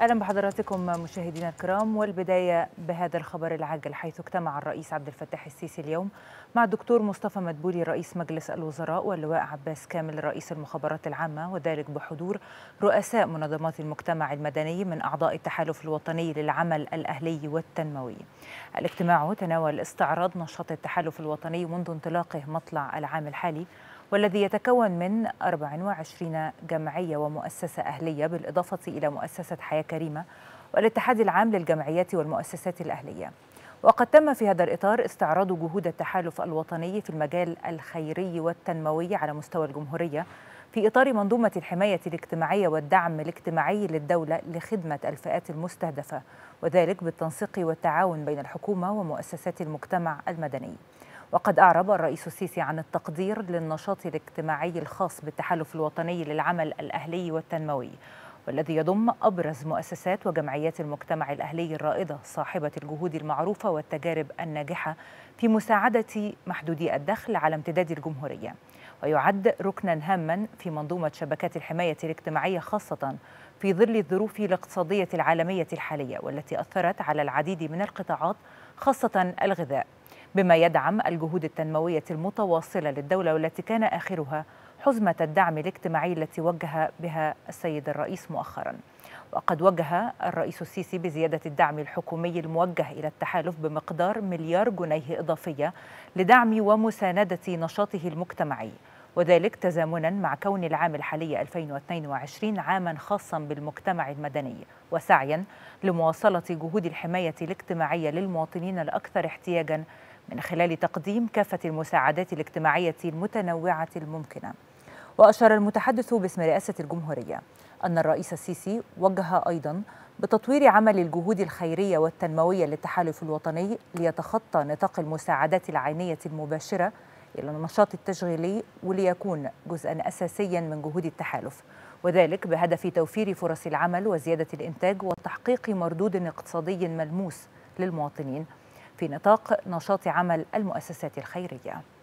اهلا بحضراتكم مشاهدينا الكرام والبدايه بهذا الخبر العاجل حيث اجتمع الرئيس عبد الفتاح السيسي اليوم مع الدكتور مصطفى مدبولي رئيس مجلس الوزراء واللواء عباس كامل رئيس المخابرات العامه وذلك بحضور رؤساء منظمات المجتمع المدني من اعضاء التحالف الوطني للعمل الاهلي والتنموي. الاجتماع تناول استعراض نشاط التحالف الوطني منذ انطلاقه مطلع العام الحالي والذي يتكون من 24 جمعية ومؤسسة أهلية بالإضافة إلى مؤسسة حياة كريمة والاتحاد العام للجمعيات والمؤسسات الأهلية وقد تم في هذا الإطار استعراض جهود التحالف الوطني في المجال الخيري والتنموي على مستوى الجمهورية في إطار منظومة الحماية الاجتماعية والدعم الاجتماعي للدولة لخدمة الفئات المستهدفة وذلك بالتنسيق والتعاون بين الحكومة ومؤسسات المجتمع المدني وقد أعرب الرئيس السيسي عن التقدير للنشاط الاجتماعي الخاص بالتحالف الوطني للعمل الأهلي والتنموي والذي يضم أبرز مؤسسات وجمعيات المجتمع الأهلي الرائدة صاحبة الجهود المعروفة والتجارب الناجحة في مساعدة محدودي الدخل على امتداد الجمهورية ويعد ركنا هاما في منظومة شبكات الحماية الاجتماعية خاصة في ظل الظروف الاقتصادية العالمية الحالية والتي أثرت على العديد من القطاعات خاصة الغذاء بما يدعم الجهود التنموية المتواصلة للدولة والتي كان آخرها حزمة الدعم الاجتماعي التي وجه بها السيد الرئيس مؤخرا وقد وجه الرئيس السيسي بزيادة الدعم الحكومي الموجه إلى التحالف بمقدار مليار جنيه إضافية لدعم ومساندة نشاطه المجتمعي وذلك تزامنا مع كون العام الحالي 2022 عاما خاصا بالمجتمع المدني وسعيا لمواصلة جهود الحماية الاجتماعية للمواطنين الأكثر احتياجا من خلال تقديم كافة المساعدات الاجتماعية المتنوعة الممكنة وأشار المتحدث باسم رئاسة الجمهورية أن الرئيس السيسي وجه أيضا بتطوير عمل الجهود الخيرية والتنموية للتحالف الوطني ليتخطى نطاق المساعدات العينية المباشرة إلى النشاط التشغيلي وليكون جزءا أساسيا من جهود التحالف وذلك بهدف توفير فرص العمل وزيادة الإنتاج وتحقيق مردود اقتصادي ملموس للمواطنين في نطاق نشاط عمل المؤسسات الخيريه